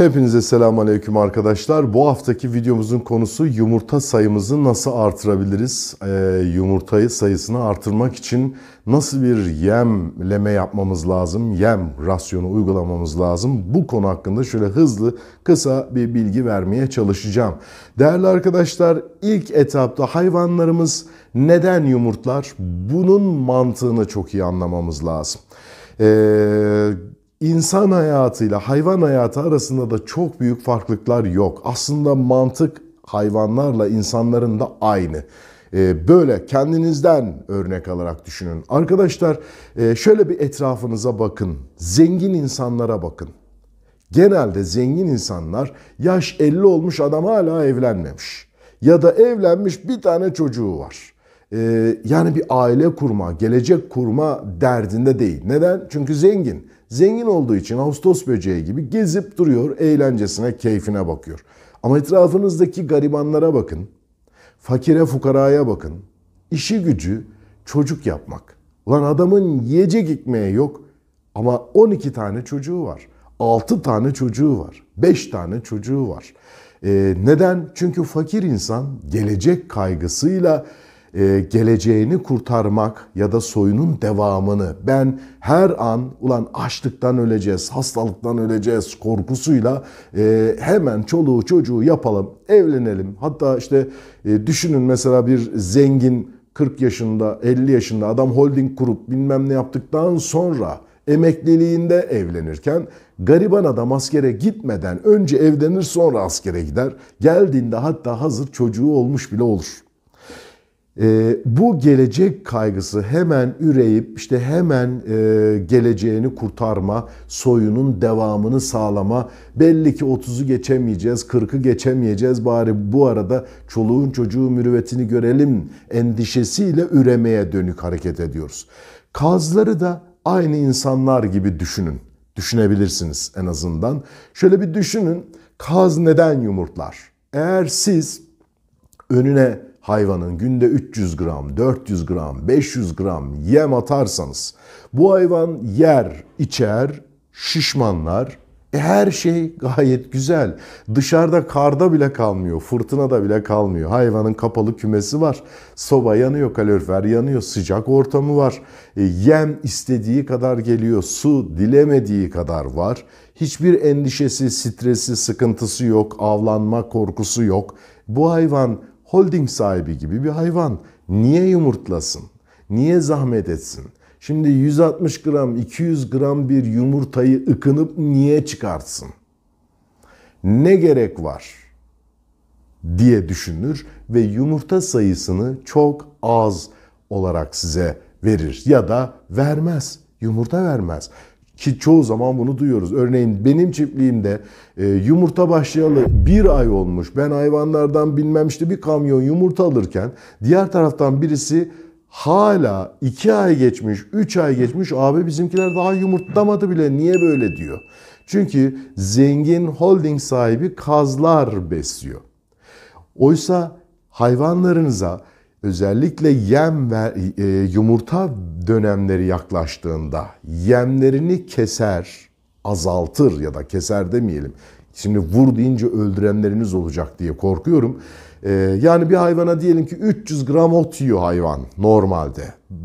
Hepinize selamun aleyküm arkadaşlar. Bu haftaki videomuzun konusu yumurta sayımızı nasıl artırabiliriz? Ee, yumurtayı sayısını artırmak için nasıl bir yemleme yapmamız lazım? Yem rasyonu uygulamamız lazım. Bu konu hakkında şöyle hızlı kısa bir bilgi vermeye çalışacağım. Değerli arkadaşlar ilk etapta hayvanlarımız neden yumurtlar? Bunun mantığını çok iyi anlamamız lazım. Eee insan hayatıyla hayvan hayatı arasında da çok büyük farklılıklar yok. Aslında mantık hayvanlarla insanların da aynı. Ee, böyle kendinizden örnek alarak düşünün. Arkadaşlar e, şöyle bir etrafınıza bakın. Zengin insanlara bakın. Genelde zengin insanlar yaş 50 olmuş adam hala evlenmemiş. Ya da evlenmiş bir tane çocuğu var. Ee, yani bir aile kurma, gelecek kurma derdinde değil. Neden? Çünkü zengin. Zengin olduğu için Ağustos böceği gibi gezip duruyor, eğlencesine, keyfine bakıyor. Ama etrafınızdaki garibanlara bakın, fakire fukaraya bakın. işi gücü çocuk yapmak. Lan adamın yiyecek ekmeği yok ama 12 tane çocuğu var. 6 tane çocuğu var. 5 tane çocuğu var. Ee, neden? Çünkü fakir insan gelecek kaygısıyla e, geleceğini kurtarmak ya da soyunun devamını ben her an ulan açlıktan öleceğiz, hastalıktan öleceğiz korkusuyla e, hemen çoluğu çocuğu yapalım, evlenelim. Hatta işte e, düşünün mesela bir zengin 40 yaşında, 50 yaşında adam holding kurup bilmem ne yaptıktan sonra emekliliğinde evlenirken gariban adam askere gitmeden önce evlenir sonra askere gider. Geldiğinde hatta hazır çocuğu olmuş bile olur. E, bu gelecek kaygısı hemen üreyip işte hemen e, geleceğini kurtarma, soyunun devamını sağlama. Belli ki 30'u geçemeyeceğiz, 40'ı geçemeyeceğiz. Bari bu arada çoluğun çocuğu mürüvvetini görelim endişesiyle üremeye dönük hareket ediyoruz. Kazları da aynı insanlar gibi düşünün. Düşünebilirsiniz en azından. Şöyle bir düşünün. Kaz neden yumurtlar? Eğer siz önüne hayvanın günde 300 gram, 400 gram, 500 gram yem atarsanız bu hayvan yer, içer, şişmanlar, e her şey gayet güzel. Dışarıda karda bile kalmıyor, fırtınada bile kalmıyor. Hayvanın kapalı kümesi var. Soba yanıyor, kalorifer yanıyor, sıcak ortamı var. E, yem istediği kadar geliyor, su dilemediği kadar var. Hiçbir endişesi, stresi, sıkıntısı yok, avlanma korkusu yok. Bu hayvan holding sahibi gibi bir hayvan niye yumurtlasın? Niye zahmet etsin? Şimdi 160 gram, 200 gram bir yumurtayı ıkınıp niye çıkartsın? Ne gerek var? diye düşünür ve yumurta sayısını çok az olarak size verir ya da vermez. Yumurta vermez. Ki çoğu zaman bunu duyuyoruz. Örneğin benim çiftliğimde e, yumurta başlayalı bir ay olmuş. Ben hayvanlardan bilmem işte bir kamyon yumurta alırken diğer taraftan birisi hala iki ay geçmiş, üç ay geçmiş abi bizimkiler daha yumurtlamadı bile niye böyle diyor. Çünkü zengin holding sahibi kazlar besliyor. Oysa hayvanlarınıza özellikle yem ve e, yumurta dönemleri yaklaştığında yemlerini keser, azaltır ya da keser demeyelim. Şimdi vur deyince öldürenleriniz olacak diye korkuyorum. E, yani bir hayvana diyelim ki 300 gram ot yiyor hayvan normalde.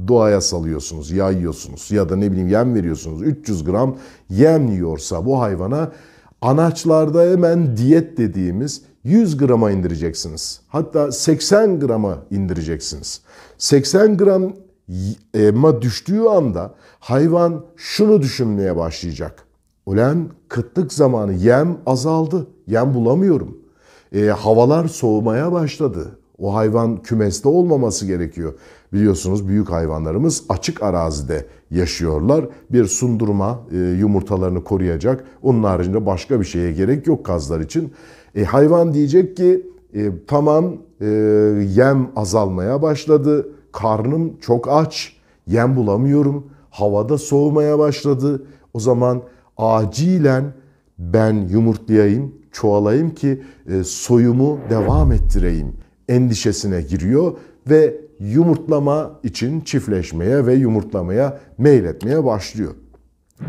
Doğaya salıyorsunuz, yayıyorsunuz ya da ne bileyim yem veriyorsunuz. 300 gram yem yiyorsa bu hayvana anaçlarda hemen diyet dediğimiz 100 grama indireceksiniz. Hatta 80 grama indireceksiniz. 80 grama düştüğü anda hayvan şunu düşünmeye başlayacak. Ulan kıtlık zamanı yem azaldı. Yem bulamıyorum. E, havalar soğumaya başladı. O hayvan kümeste olmaması gerekiyor. Biliyorsunuz büyük hayvanlarımız açık arazide yaşıyorlar. Bir sundurma e, yumurtalarını koruyacak. Onun haricinde başka bir şeye gerek yok kazlar için. E, hayvan diyecek ki e, tamam e, yem azalmaya başladı, karnım çok aç, yem bulamıyorum, havada soğumaya başladı. O zaman acilen ben yumurtlayayım, çoğalayım ki e, soyumu devam ettireyim endişesine giriyor ve yumurtlama için çiftleşmeye ve yumurtlamaya meyletmeye başlıyor.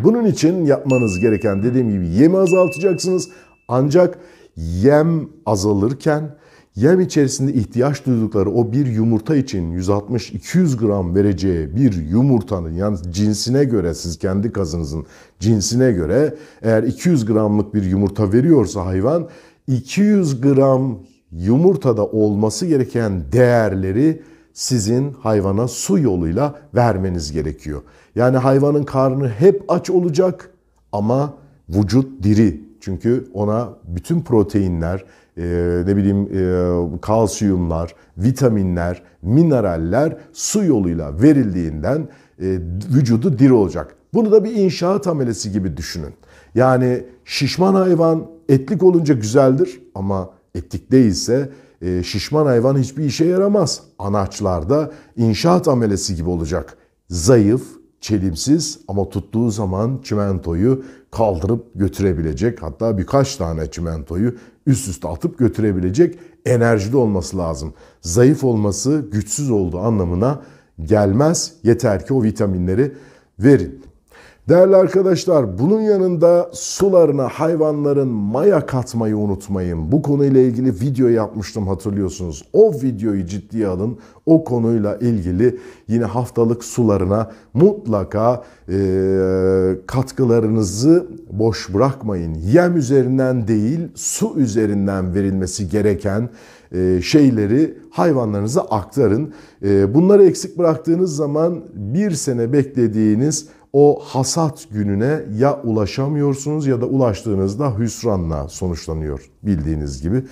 Bunun için yapmanız gereken dediğim gibi yemi azaltacaksınız. Ancak yem azalırken yem içerisinde ihtiyaç duydukları o bir yumurta için 160-200 gram vereceği bir yumurtanın yani cinsine göre siz kendi kazınızın cinsine göre eğer 200 gramlık bir yumurta veriyorsa hayvan 200 gram yumurtada olması gereken değerleri sizin hayvana su yoluyla vermeniz gerekiyor. Yani hayvanın karnı hep aç olacak ama vücut diri çünkü ona bütün proteinler, e, ne bileyim e, kalsiyumlar, vitaminler, mineraller su yoluyla verildiğinden e, vücudu diri olacak. Bunu da bir inşaat amelesi gibi düşünün. Yani şişman hayvan etlik olunca güzeldir ama etlik değilse e, şişman hayvan hiçbir işe yaramaz. Anaçlarda inşaat amelesi gibi olacak. Zayıf, çelimsiz ama tuttuğu zaman çimentoyu kaldırıp götürebilecek hatta birkaç tane çimentoyu üst üste atıp götürebilecek enerjide olması lazım. Zayıf olması güçsüz olduğu anlamına gelmez yeter ki o vitaminleri verin. Değerli arkadaşlar bunun yanında sularına hayvanların maya katmayı unutmayın. Bu konuyla ilgili video yapmıştım hatırlıyorsunuz. O videoyu ciddiye alın. O konuyla ilgili yine haftalık sularına mutlaka e, katkılarınızı boş bırakmayın. Yem üzerinden değil su üzerinden verilmesi gereken şeyleri hayvanlarınıza aktarın. Bunları eksik bıraktığınız zaman bir sene beklediğiniz o hasat gününe ya ulaşamıyorsunuz ya da ulaştığınızda hüsranla sonuçlanıyor bildiğiniz gibi.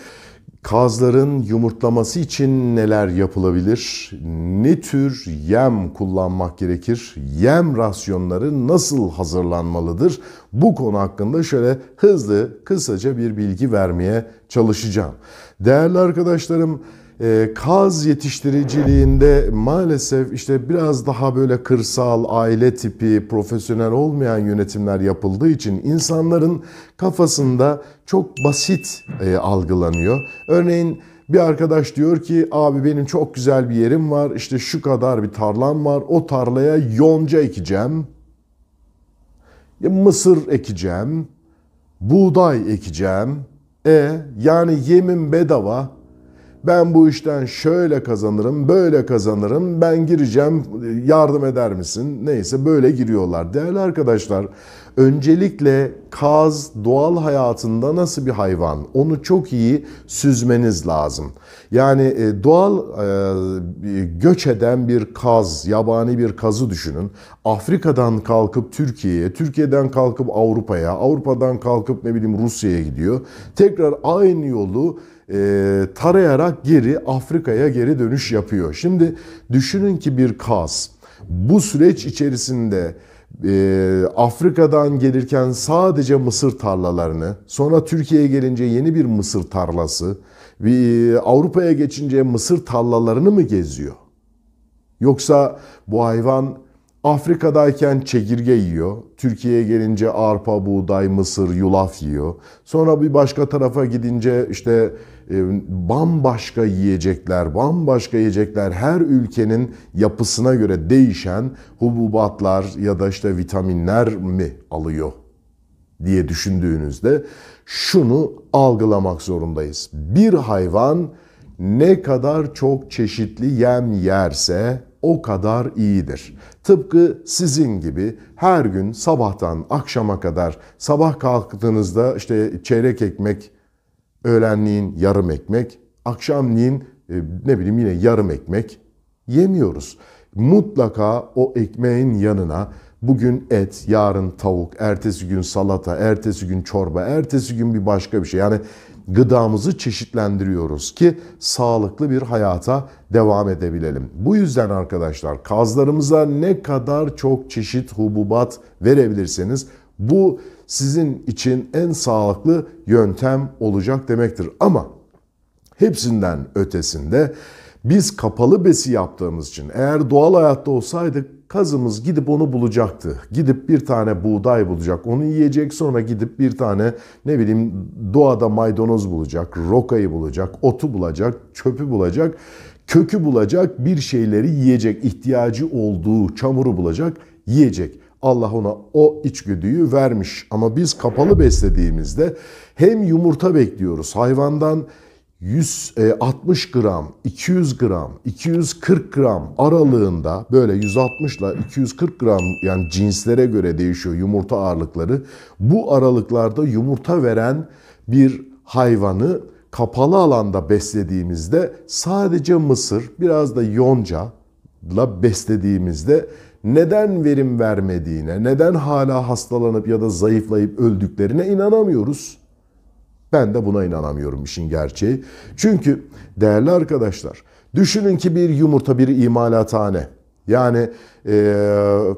Kazların yumurtlaması için neler yapılabilir? Ne tür yem kullanmak gerekir? Yem rasyonları nasıl hazırlanmalıdır? Bu konu hakkında şöyle hızlı kısaca bir bilgi vermeye çalışacağım. Değerli arkadaşlarım, ee, kaz yetiştiriciliğinde maalesef işte biraz daha böyle kırsal, aile tipi, profesyonel olmayan yönetimler yapıldığı için insanların kafasında çok basit e, algılanıyor. Örneğin bir arkadaş diyor ki abi benim çok güzel bir yerim var işte şu kadar bir tarlam var o tarlaya yonca ekeceğim. Ya mısır ekeceğim. Buğday ekeceğim. E yani yemin bedava ben bu işten şöyle kazanırım, böyle kazanırım, ben gireceğim, yardım eder misin? Neyse böyle giriyorlar. Değerli arkadaşlar, öncelikle kaz doğal hayatında nasıl bir hayvan? Onu çok iyi süzmeniz lazım. Yani e, doğal e, göç eden bir kaz, yabani bir kazı düşünün. Afrika'dan kalkıp Türkiye'ye, Türkiye'den kalkıp Avrupa'ya, Avrupa'dan kalkıp ne bileyim Rusya'ya gidiyor. Tekrar aynı yolu e, tarayarak geri Afrika'ya geri dönüş yapıyor. Şimdi düşünün ki bir kas bu süreç içerisinde e, Afrika'dan gelirken sadece mısır tarlalarını, sonra Türkiye'ye gelince yeni bir mısır tarlası, e, Avrupa'ya geçince mısır tarlalarını mı geziyor? Yoksa bu hayvan Afrika'dayken çekirge yiyor. Türkiye'ye gelince arpa, buğday, mısır, yulaf yiyor. Sonra bir başka tarafa gidince işte e, bambaşka yiyecekler, bambaşka yiyecekler her ülkenin yapısına göre değişen hububatlar ya da işte vitaminler mi alıyor diye düşündüğünüzde şunu algılamak zorundayız. Bir hayvan ne kadar çok çeşitli yem yerse o kadar iyidir. Tıpkı sizin gibi her gün sabahtan akşama kadar sabah kalktığınızda işte çeyrek ekmek, öğlenliğin yarım ekmek, akşamliğin e, ne bileyim yine yarım ekmek yemiyoruz. Mutlaka o ekmeğin yanına bugün et, yarın tavuk, ertesi gün salata, ertesi gün çorba, ertesi gün bir başka bir şey. Yani gıdamızı çeşitlendiriyoruz ki sağlıklı bir hayata devam edebilelim. Bu yüzden arkadaşlar kazlarımıza ne kadar çok çeşit hububat verebilirseniz bu sizin için en sağlıklı yöntem olacak demektir. Ama hepsinden ötesinde biz kapalı besi yaptığımız için eğer doğal hayatta olsaydık Kazımız gidip onu bulacaktı. Gidip bir tane buğday bulacak, onu yiyecek. Sonra gidip bir tane ne bileyim doğada maydanoz bulacak, rokayı bulacak, otu bulacak, çöpü bulacak, kökü bulacak, bir şeyleri yiyecek, ihtiyacı olduğu çamuru bulacak, yiyecek. Allah ona o içgüdüyü vermiş ama biz kapalı beslediğimizde hem yumurta bekliyoruz hayvandan 160 e, gram, 200 gram, 240 gram aralığında böyle 160 ile 240 gram yani cinslere göre değişiyor yumurta ağırlıkları. Bu aralıklarda yumurta veren bir hayvanı kapalı alanda beslediğimizde sadece mısır, biraz da yonca ile beslediğimizde neden verim vermediğine, neden hala hastalanıp ya da zayıflayıp öldüklerine inanamıyoruz. Ben de buna inanamıyorum işin gerçeği. Çünkü değerli arkadaşlar düşünün ki bir yumurta bir imalathane. Yani e,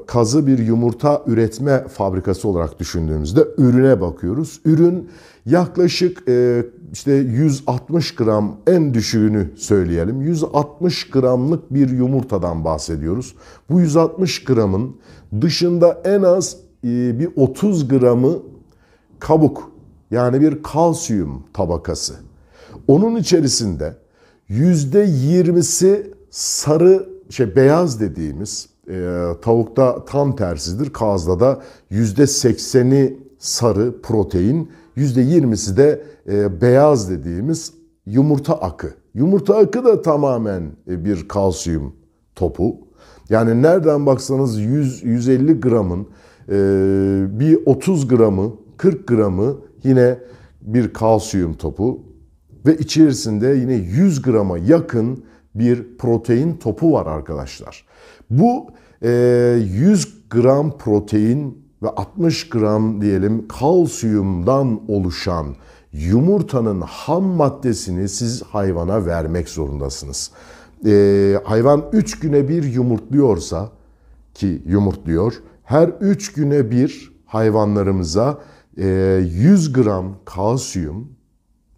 kazı bir yumurta üretme fabrikası olarak düşündüğümüzde ürüne bakıyoruz. Ürün yaklaşık e, işte 160 gram en düşüğünü söyleyelim. 160 gramlık bir yumurtadan bahsediyoruz. Bu 160 gramın dışında en az e, bir 30 gramı kabuk yani bir kalsiyum tabakası. Onun içerisinde yüzde yirmisi sarı şey beyaz dediğimiz e, tavukta tam tersidir. Kazda da yüzde sekseni sarı protein, yüzde yirmisi de e, beyaz dediğimiz yumurta akı. Yumurta akı da tamamen e, bir kalsiyum topu. Yani nereden baksanız 100-150 gramın e, bir 30 gramı, 40 gramı Yine bir kalsiyum topu ve içerisinde yine 100 grama yakın bir protein topu var arkadaşlar. Bu 100 e, gram protein ve 60 gram diyelim kalsiyumdan oluşan yumurtanın ham maddesini siz hayvana vermek zorundasınız. E, hayvan 3 güne bir yumurtluyorsa ki yumurtluyor her 3 güne bir hayvanlarımıza 100 ee, gram kalsiyum,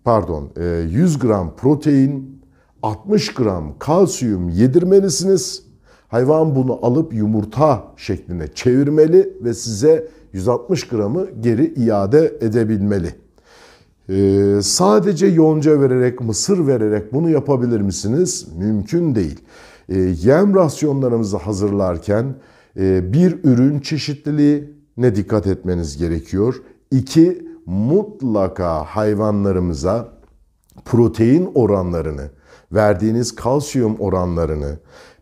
pardon 100 e, gram protein, 60 gram kalsiyum yedirmelisiniz. Hayvan bunu alıp yumurta şekline çevirmeli ve size 160 gramı geri iade edebilmeli. Ee, sadece yonca vererek, mısır vererek bunu yapabilir misiniz? Mümkün değil. Ee, yem rasyonlarımızı hazırlarken e, bir ürün çeşitliliği ne dikkat etmeniz gerekiyor? İki, mutlaka hayvanlarımıza protein oranlarını, verdiğiniz kalsiyum oranlarını,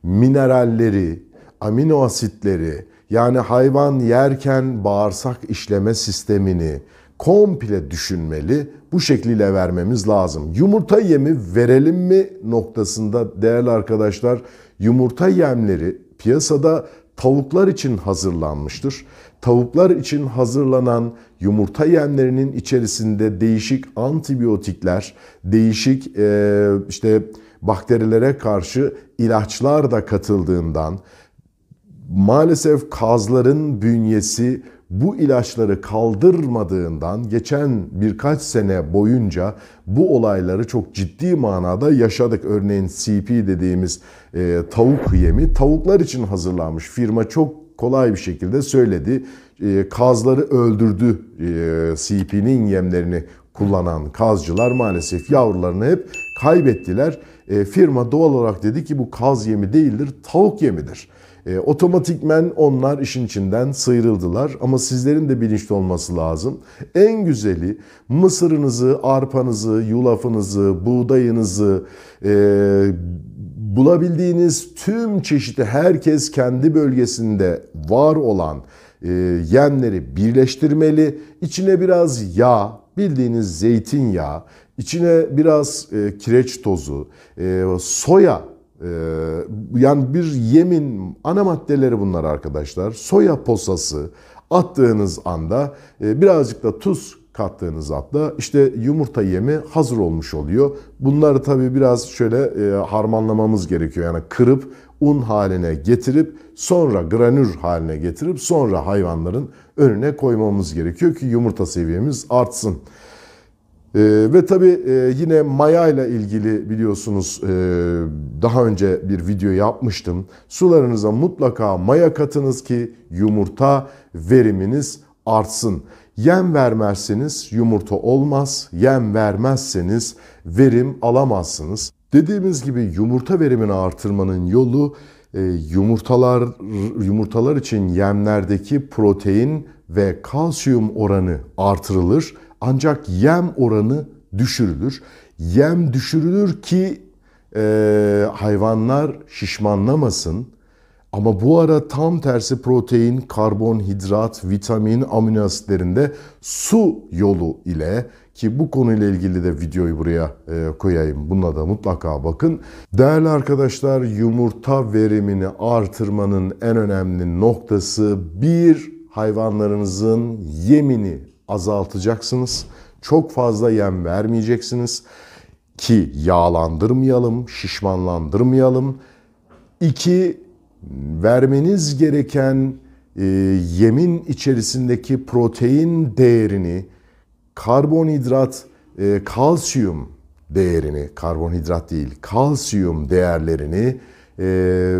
mineralleri, amino asitleri yani hayvan yerken bağırsak işleme sistemini komple düşünmeli. Bu şekilde vermemiz lazım. Yumurta yemi verelim mi noktasında değerli arkadaşlar yumurta yemleri piyasada tavuklar için hazırlanmıştır tavuklar için hazırlanan yumurta yemlerinin içerisinde değişik antibiyotikler, değişik e, işte bakterilere karşı ilaçlar da katıldığından maalesef kazların bünyesi bu ilaçları kaldırmadığından geçen birkaç sene boyunca bu olayları çok ciddi manada yaşadık. Örneğin CP dediğimiz e, tavuk yemi tavuklar için hazırlanmış. Firma çok kolay bir şekilde söyledi. E, kazları öldürdü e, CP'nin yemlerini kullanan kazcılar maalesef yavrularını hep kaybettiler. E, firma doğal olarak dedi ki bu kaz yemi değildir, tavuk yemidir. E, otomatikmen onlar işin içinden sıyrıldılar ama sizlerin de bilinçli olması lazım. En güzeli mısırınızı, arpanızı, yulafınızı, buğdayınızı, e, bulabildiğiniz tüm çeşidi herkes kendi bölgesinde var olan e, yemleri birleştirmeli. İçine biraz yağ, bildiğiniz zeytinyağı, içine biraz e, kireç tozu, e, soya e, yani bir yemin ana maddeleri bunlar arkadaşlar. Soya posası attığınız anda e, birazcık da tuz kattığınız atla işte yumurta yemi hazır olmuş oluyor. Bunları tabii biraz şöyle e, harmanlamamız gerekiyor. Yani kırıp un haline getirip sonra granür haline getirip sonra hayvanların önüne koymamız gerekiyor ki yumurta seviyemiz artsın. Ee, ve tabii e, yine maya ile ilgili biliyorsunuz e, daha önce bir video yapmıştım. Sularınıza mutlaka maya katınız ki yumurta veriminiz artsın. Yem vermezseniz yumurta olmaz, yem vermezseniz verim alamazsınız. Dediğimiz gibi yumurta verimini artırmanın yolu e, yumurtalar yumurtalar için yemlerdeki protein ve kalsiyum oranı artırılır ancak yem oranı düşürülür. Yem düşürülür ki e, hayvanlar şişmanlamasın, ama bu ara tam tersi protein, karbonhidrat, vitamin, amino asitlerinde su yolu ile ki bu konuyla ilgili de videoyu buraya e, koyayım. Buna da mutlaka bakın. Değerli arkadaşlar yumurta verimini artırmanın en önemli noktası bir hayvanlarınızın yemini azaltacaksınız. Çok fazla yem vermeyeceksiniz ki yağlandırmayalım, şişmanlandırmayalım. İki vermeniz gereken e, yemin içerisindeki protein değerini, karbonhidrat, e, kalsiyum değerini, karbonhidrat değil, kalsiyum değerlerini, e,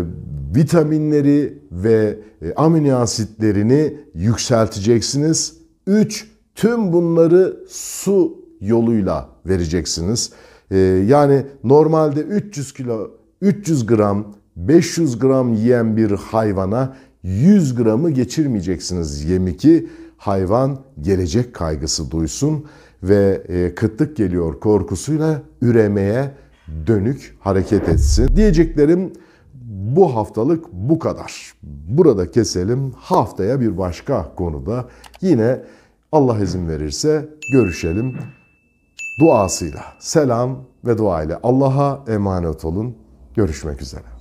vitaminleri ve e, amino asitlerini yükselteceksiniz. 3. Tüm bunları su yoluyla vereceksiniz. E, yani normalde 300 kilo 300 gram 500 gram yiyen bir hayvana 100 gramı geçirmeyeceksiniz yemi ki hayvan gelecek kaygısı duysun ve e, kıtlık geliyor korkusuyla üremeye dönük hareket etsin. Diyeceklerim bu haftalık bu kadar. Burada keselim. Haftaya bir başka konuda yine Allah izin verirse görüşelim. Duasıyla, selam ve dua ile Allah'a emanet olun. Görüşmek üzere.